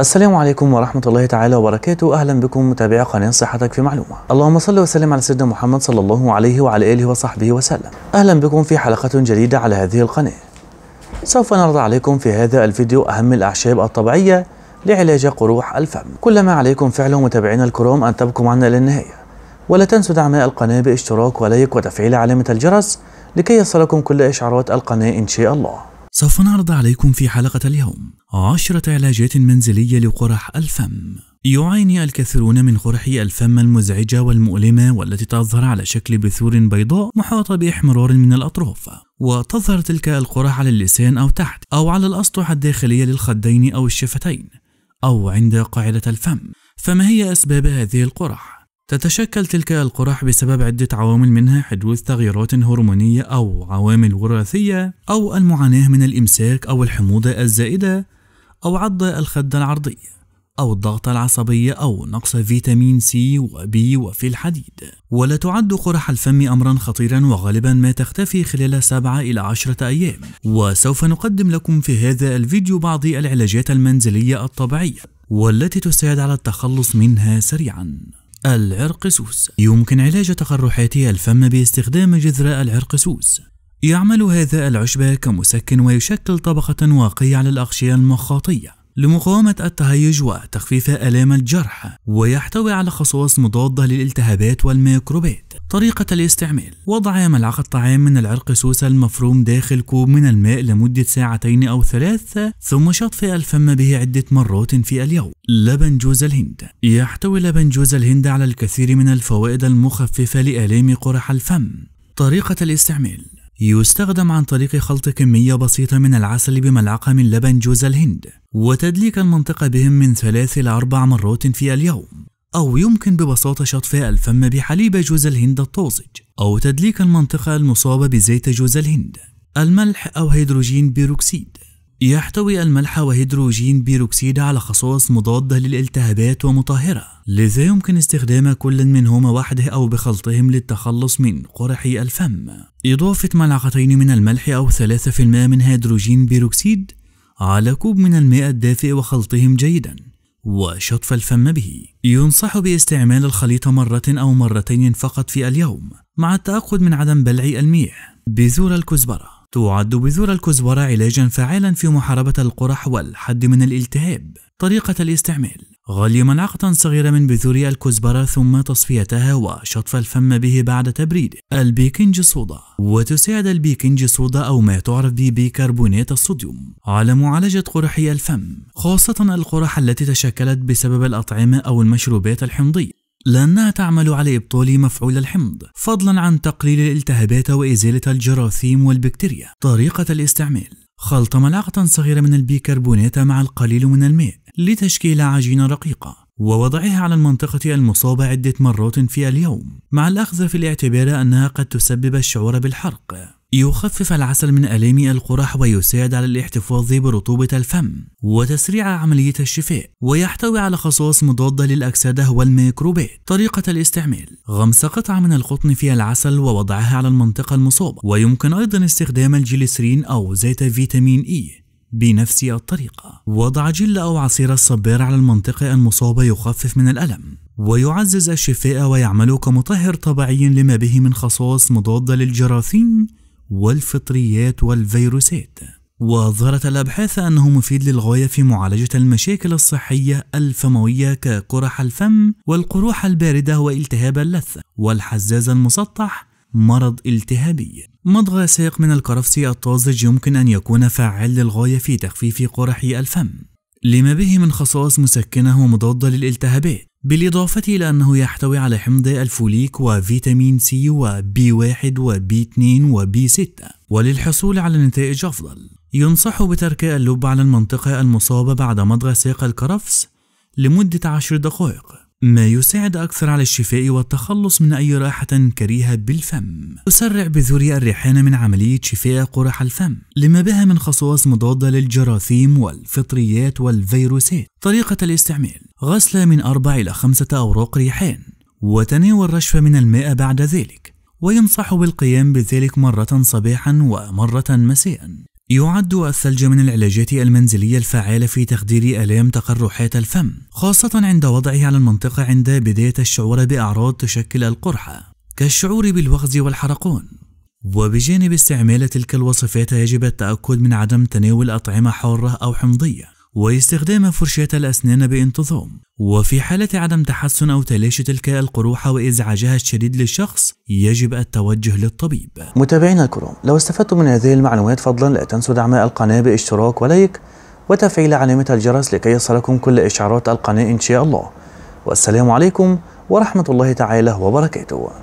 السلام عليكم ورحمة الله تعالى وبركاته أهلا بكم متابعي قناة صحتك في معلومة اللهم صل وسلم على سيدنا محمد صلى الله عليه وعلى آله وصحبه وسلم أهلا بكم في حلقة جديدة على هذه القناة سوف نرضى عليكم في هذا الفيديو أهم الأعشاب الطبيعية لعلاج قروح الفم كل ما عليكم فعله متابعينا الكرام أن تبقوا معنا للنهاية ولا تنسوا دعم القناة باشتراك ولايك وتفعيل علامة الجرس لكي يصلكم كل إشعارات القناة إن شاء الله سوف نعرض عليكم في حلقة اليوم عشرة علاجات منزلية لقرح الفم يعاني الكثيرون من قرحي الفم المزعجة والمؤلمة والتي تظهر على شكل بثور بيضاء محاطة بإحمرار من الأطراف وتظهر تلك القرح على اللسان أو تحت أو على الأسطح الداخلية للخدين أو الشفتين أو عند قاعدة الفم فما هي أسباب هذه القرح؟ تتشكل تلك القرح بسبب عدة عوامل منها حدوث تغيرات هرمونية أو عوامل وراثية أو المعاناة من الإمساك أو الحموضة الزائدة أو عض الخد العرضية أو الضغط العصبي أو نقص فيتامين سي وبي وفي الحديد ولا تعد قرح الفم أمرا خطيرا وغالبا ما تختفي خلال 7 إلى 10 أيام وسوف نقدم لكم في هذا الفيديو بعض العلاجات المنزلية الطبيعية والتي تساعد على التخلص منها سريعاً العرقسوس يمكن علاج تقرحات الفم باستخدام جذر العرقسوس يعمل هذا العشب كمسكن ويشكل طبقة واقية على الأغشية المخاطية لمقاومة التهيج وتخفيف آلام الجرح ويحتوي على خصائص مضادة للالتهابات والميكروبات طريقة الاستعمال وضع ملعقة طعام من العرق سوسة المفروم داخل كوب من الماء لمدة ساعتين أو ثلاث ثم شطف الفم به عدة مرات في اليوم لبن جوز الهند يحتوي لبن جوز الهند على الكثير من الفوائد المخففة لآلام قرح الفم طريقة الاستعمال يستخدم عن طريق خلط كمية بسيطة من العسل بملعقة من لبن جوز الهند وتدليك المنطقة بهم من ثلاث إلى أربع مرات في اليوم أو يمكن ببساطة شطف الفم بحليب جوز الهند الطازج أو تدليك المنطقة المصابة بزيت جوز الهند الملح أو هيدروجين بيروكسيد يحتوي الملح وهيدروجين بيروكسيد على خصائص مضادة للالتهابات ومطهرة لذا يمكن استخدام كل منهما وحده أو بخلطهم للتخلص من قرح الفم إضافة ملعقتين من الملح أو 3% من هيدروجين بيروكسيد على كوب من الماء الدافئ وخلطهم جيداً وشطف الفم به ينصح باستعمال الخليط مرة أو مرتين فقط في اليوم مع التأكد من عدم بلع الميح بذور الكزبره تعد بذور الكزبرة علاجا فعالا في محاربة القرح والحد من الالتهاب طريقة الاستعمال غلي ملعقة صغيرة من بذور الكزبرة ثم تصفيتها وشطف الفم به بعد تبريده البيكنج صودا وتساعد البيكنج صودا أو ما تعرف ببيكربونات الصوديوم على معالجة قرحي الفم خاصة القرح التي تشكلت بسبب الأطعمة أو المشروبات الحمضية لأنها تعمل على إبطال مفعول الحمض فضلا عن تقليل الالتهابات وإزالة الجراثيم والبكتيريا طريقة الاستعمال خلط ملعقة صغيرة من البيكربونات مع القليل من الماء لتشكيل عجينة رقيقة ووضعها على المنطقة المصابة عدة مرات في اليوم مع الأخذ في الاعتبار أنها قد تسبب الشعور بالحرق يخفف العسل من آلام القرح ويساعد على الاحتفاظ برطوبة الفم وتسريع عملية الشفاء ويحتوي على خصائص مضادة للأكسدة والميكروبات طريقة الاستعمال غمس قطعة من القطن في العسل ووضعها على المنطقة المصابة ويمكن أيضا استخدام الجليسرين أو زيت فيتامين إي بنفس الطريقة وضع جل أو عصير الصبار على المنطقة المصابة يخفف من الألم ويعزز الشفاء ويعمل كمطهر طبيعي لما به من خصائص مضادة للجراثيم والفطريات والفيروسات وأظهرت الأبحاث أنه مفيد للغاية في معالجة المشاكل الصحية الفموية كقرح الفم والقروح الباردة والتهاب اللثة والحزاز المسطح مرض التهابي مضغ سائق من الكرفسي الطازج يمكن أن يكون فعال للغاية في تخفيف قرح الفم لما به من خصائص مسكنة ومضادة للالتهابات بالإضافة إلى أنه يحتوي على حمض الفوليك وفيتامين سي وبي واحد وبي 2 وبي 6 وللحصول على نتائج أفضل ينصح بترك اللب على المنطقة المصابة بعد مضغ ساق الكرفس لمدة عشر دقائق ما يساعد أكثر على الشفاء والتخلص من أي رائحة كريهة بالفم يسرع بذور الريحان من عملية شفاء قرح الفم لما بها من خصائص مضادة للجراثيم والفطريات والفيروسات طريقة الاستعمال غسل من أربع إلى خمسة أوراق ريحان وتناول رشفة من الماء بعد ذلك وينصح بالقيام بذلك مرة صباحا ومرة مساء يعد الثلج من العلاجات المنزلية الفعالة في تخدير آلام تقرحات الفم خاصة عند وضعه على المنطقة عند بداية الشعور بأعراض تشكل القرحة كالشعور بالوخز والحرقان وبجانب استعمال تلك الوصفات يجب التأكد من عدم تناول أطعمة حارة أو حمضية واستخدام فرشاة الأسنان بانتظام وفي حالة عدم تحسن أو تلاشي تلك القروحة وإزعاجها الشديد للشخص يجب التوجه للطبيب متابعينا الكرام لو استفدتم من هذه المعلومات فضلا لا تنسوا دعم القناة باشتراك ولايك وتفعيل علامة الجرس لكي يصلكم كل إشعارات القناة إن شاء الله والسلام عليكم ورحمة الله تعالى وبركاته